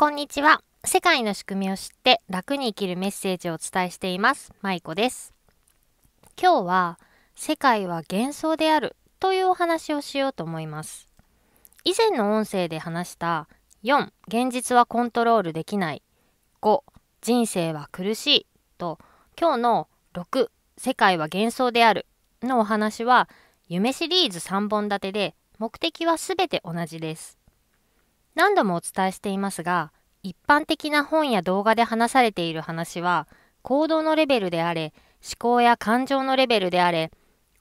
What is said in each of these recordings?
こんにちは。世界の仕組みを知って楽に生きるメッセージをお伝えしています。まいです。今日は世界は幻想であるというお話をしようと思います。以前の音声で話した4現実はコントロールできない5人生は苦しいと今日の6世界は幻想であるのお話は夢シリーズ3本立てで目的は全て同じです。何度もお伝えしていますが一般的な本や動画で話されている話は行動のレベルであれ思考や感情のレベルであれ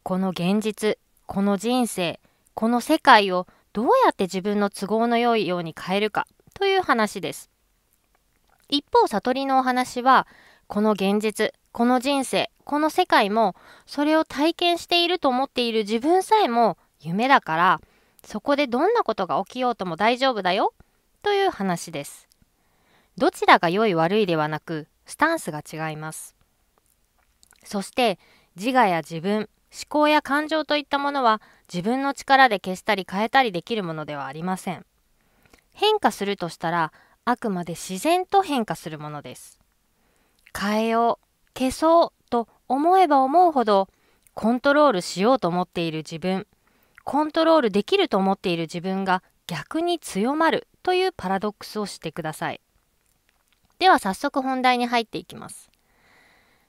この現実この人生この世界をどうやって自分の都合の良いように変えるかという話です一方悟りのお話はこの現実この人生この世界もそれを体験していると思っている自分さえも夢だからそこでどんなことが起きようとも大丈夫だよという話です。どちらが良い悪いではなくスタンスが違います。そして自我や自分、思考や感情といったものは自分の力で消したり変えたりできるものではありません。変化するとしたらあくまで自然と変化するものです。変えよう、消そうと思えば思うほどコントロールしようと思っている自分、コントロールできると思っている自分が逆に強まるというパラドックスをしてくださいでは早速本題に入っていきます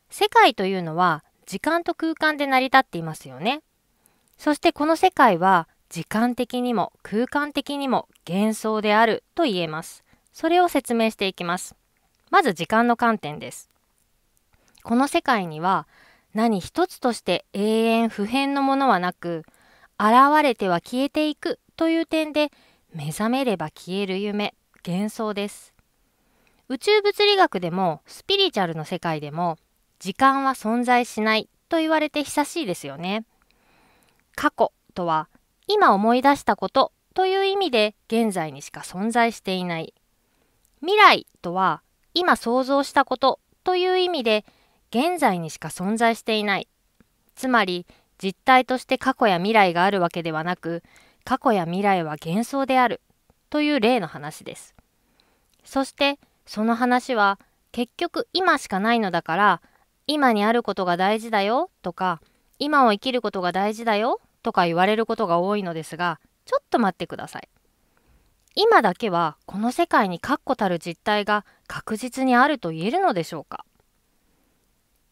世界というのは時間と空間で成り立っていますよねそしてこの世界は時間的にも空間的にも幻想であると言えますそれを説明していきますまず時間の観点ですこの世界には何一つとして永遠不変のものはなく現れては消えていくという点で目覚めれば消える夢幻想です宇宙物理学でもスピリチュアルの世界でも時間は存在しないと言われて久しいですよね過去とは今思い出したことという意味で現在にしか存在していない未来とは今想像したことという意味で現在にしか存在していないつまり実体として過去や未来があるわけではなく過去や未来は幻想であるという例の話ですそしてその話は結局今しかないのだから今にあることが大事だよとか今を生きることが大事だよとか言われることが多いのですがちょっと待ってください今だけはこの世界に確固たる実態が確実にあると言えるのでしょうか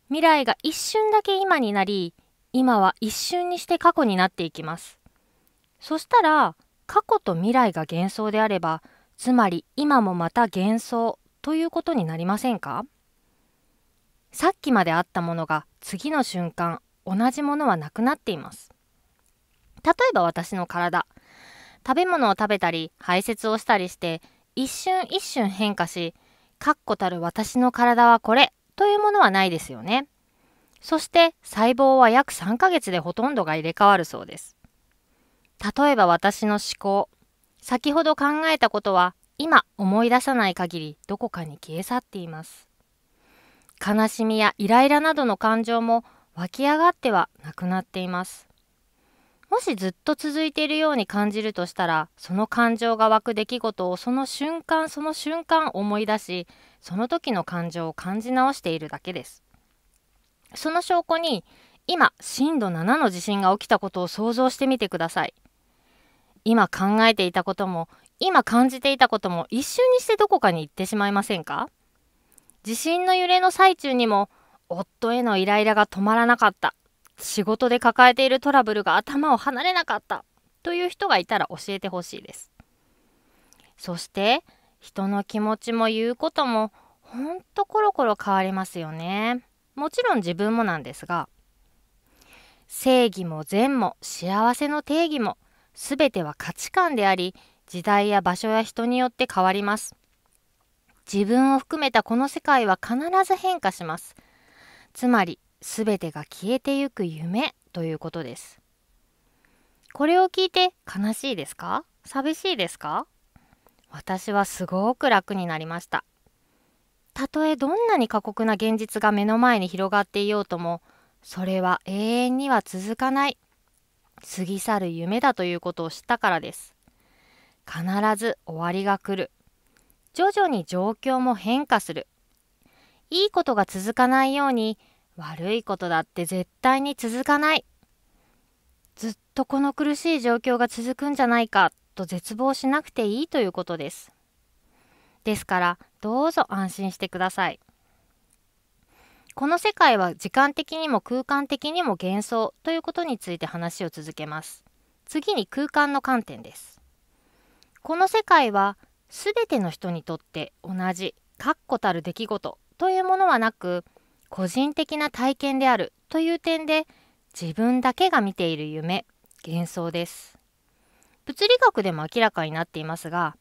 未来が一瞬だけ今になり今は一瞬にして過去になっていきますそしたら過去と未来が幻想であればつまり今もまた幻想ということになりませんかさっきまであったものが次の瞬間同じものはなくなっています例えば私の体食べ物を食べたり排泄をしたりして一瞬一瞬変化し確固たる私の体はこれというものはないですよねそして細胞は約3ヶ月でほとんどが入れ替わるそうです。例えば私の思考。先ほど考えたことは今思い出さない限りどこかに消え去っています。悲しみやイライラなどの感情も湧き上がってはなくなっています。もしずっと続いているように感じるとしたら、その感情が湧く出来事をその瞬間その瞬間思い出し、その時の感情を感じ直しているだけです。その証拠に今震度7の地震が起きたことを想像してみてください今考えていたことも今感じていたことも一瞬にしてどこかに行ってしまいませんか地震の揺れの最中にも夫へのイライラが止まらなかった仕事で抱えているトラブルが頭を離れなかったという人がいたら教えてほしいですそして人の気持ちも言うこともほんとコロコロ変わりますよねもちろん自分もなんですが正義も善も幸せの定義もすべては価値観であり時代や場所や人によって変わります自分を含めたこの世界は必ず変化しますつまり全てが消えてゆく夢ということですこれを聞いて悲しいですか寂しいですか私はすごく楽になりましたたとえどんなに過酷な現実が目の前に広がっていようともそれは永遠には続かない過ぎ去る夢だということを知ったからです必ず終わりが来る徐々に状況も変化するいいことが続かないように悪いことだって絶対に続かないずっとこの苦しい状況が続くんじゃないかと絶望しなくていいということですですからどうぞ安心してくださいこの世界は時間的にも空間的にも幻想ということについて話を続けます次に空間の観点ですこの世界は全ての人にとって同じ確固たる出来事というものはなく個人的な体験であるという点で自分だけが見ている夢幻想です物理学でも明らかになっていますが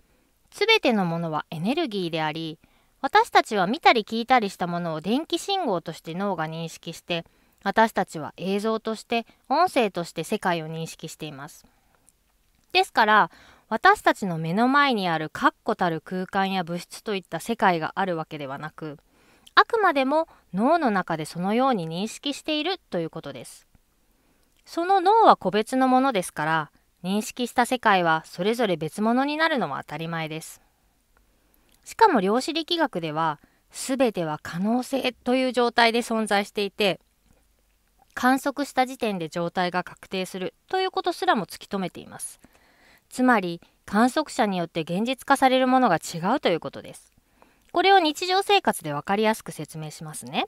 すべてのものはエネルギーであり私たちは見たり聞いたりしたものを電気信号として脳が認識して私たちは映像として音声として世界を認識していますですから私たちの目の前にある確固たる空間や物質といった世界があるわけではなくあくまでも脳の中でそのように認識しているということですその脳は個別のものですから認識した世界はそれぞれ別物になるのは当たり前です。しかも量子力学では全ては可能性という状態で存在していて観測した時点で状態が確定するということすらも突き止めています。つまり観測者によって現実化されるものが違うということです。これを日常生活で分かりやすく説明しますね。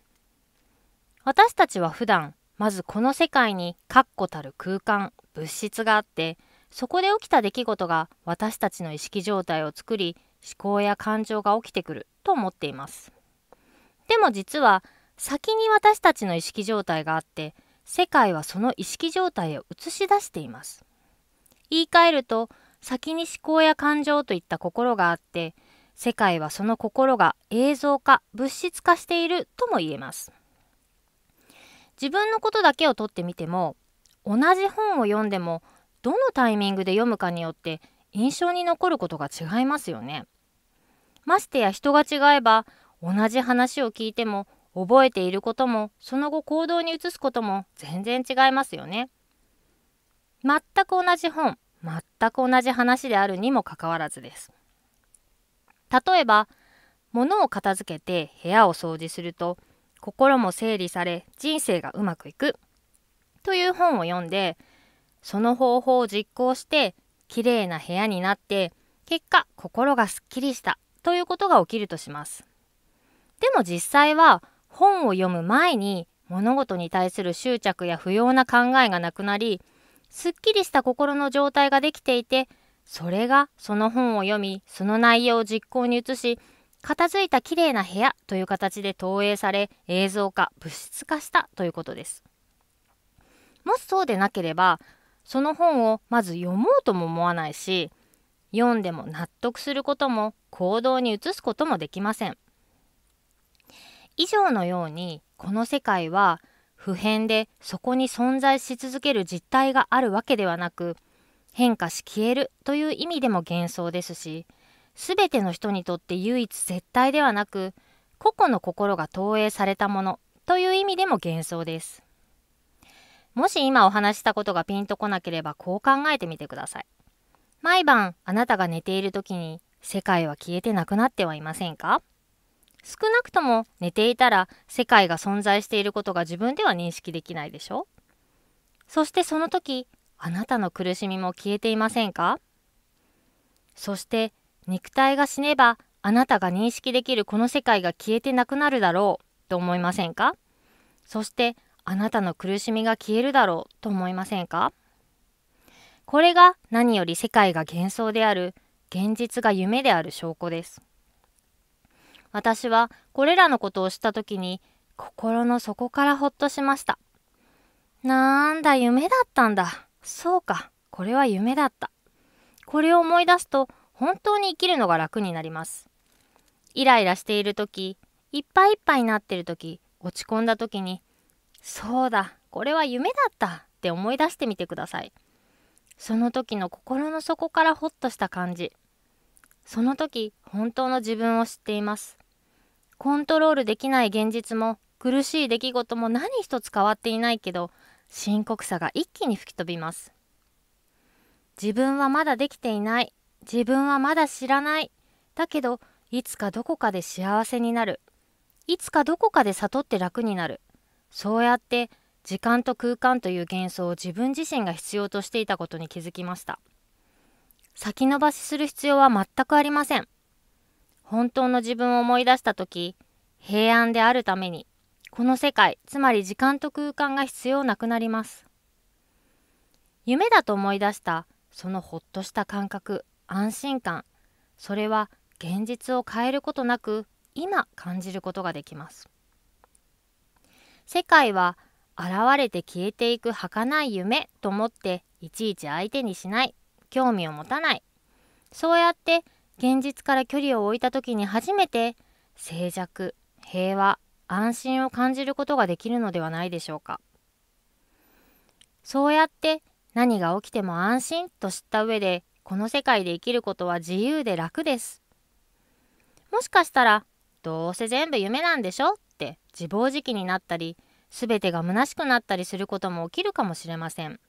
私たちは普段まずこの世界に確固たる空間物質があってそこで起きた出来事が私たちの意識状態を作り思考や感情が起きてくると思っていますでも実は先に私たちの意識状態があって世界はその意識状態を映し出しています言い換えると先に思考や感情といった心があって世界はその心が映像化物質化しているとも言えます自分のことだけをとってみても同じ本を読んでもどのタイミングで読むかによって印象に残ることが違いますよね。ましてや人が違えば同じ話を聞いても覚えていることもその後行動に移すことも全然違いますよね。全く同じ本全く同じ話であるにもかかわらずです。例えば物を片付けて部屋を掃除すると心も整理され人生がうまくいくという本を読んでその方法を実行して綺麗な部屋になって結果心がすっきりしたということが起きるとしますでも実際は本を読む前に物事に対する執着や不要な考えがなくなりすっきりした心の状態ができていてそれがその本を読みその内容を実行に移し片付いた綺麗な部屋という形で投影され映像化物質化したということですもしそうでなければその本をまず読もうとも思わないし読んでも納得することも行動に移すこともできません以上のようにこの世界は普遍でそこに存在し続ける実態があるわけではなく変化し消えるという意味でも幻想ですし全ての人にとって唯一絶対ではなく個々の心が投影されたものという意味でも幻想です。もし今お話したことがピンとこなければこう考えてみてください。毎晩あなたが寝ている時に世界は消えてなくなってはいませんか少なくとも寝ていたら世界が存在していることが自分では認識できないでしょそしてその時あなたの苦しみも消えていませんかそして肉体が死ねばあなたが認識できるこの世界が消えてなくなるだろうと思いませんかそしてあなたの苦しみが消えるだろうと思いませんかこれが何より世界が幻想である現実が夢である証拠です私はこれらのことを知った時に心の底からほっとしましたなんだ夢だったんだそうかこれは夢だったこれを思い出すと本当に生きるのが楽になりますイライラしている時いっぱいいっぱいになってる時落ち込んだ時にそうだこれは夢だったって思い出してみてくださいその時の心の底からホッとした感じその時本当の自分を知っていますコントロールできない現実も苦しい出来事も何一つ変わっていないけど深刻さが一気に吹き飛びます自分はまだできていない自分はまだ知らないだけどいつかどこかで幸せになるいつかどこかで悟って楽になるそうやって時間と空間という幻想を自分自身が必要としていたことに気づきました先延ばしする必要は全くありません本当の自分を思い出した時平安であるためにこの世界つまり時間と空間が必要なくなります夢だと思い出したそのほっとした感覚安心感それは現実を変えることなく今感じることができます世界は現れて消えていく儚い夢と思っていちいち相手にしない興味を持たないそうやって現実から距離を置いた時に初めて静寂平和安心を感じることができるのではないでしょうかそうやって何が起きても安心と知った上でこの世界で生きることは自由で楽ですもしかしたらどうせ全部夢なんでしょって自暴自棄になったり全てが虚しくなったりすることも起きるかもしれません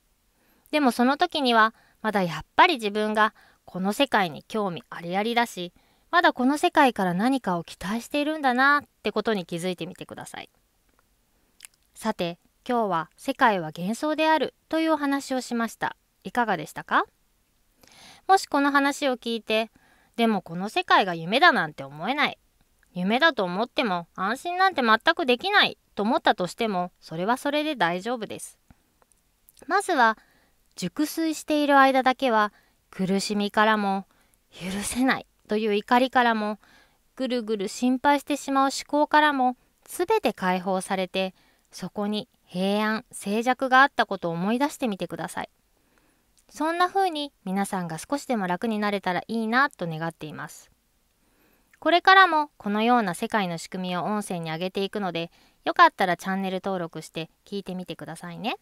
でもその時にはまだやっぱり自分がこの世界に興味ありありだしまだこの世界から何かを期待しているんだなってことに気づいてみてくださいさて今日は「世界は幻想である」というお話をしましたいかがでしたかもしこの話を聞いてでもこの世界が夢だなんて思えない夢だと思っても安心なんて全くできないと思ったとしてもそれはそれで大丈夫です。まずは熟睡している間だけは苦しみからも許せないという怒りからもぐるぐる心配してしまう思考からも全て解放されてそこに平安静寂があったことを思い出してみてくださいそんな風に皆さんが少しでも楽になれたらいいなと願っていますこれからもこのような世界の仕組みを音声に上げていくのでよかったらチャンネル登録して聞いてみてくださいね。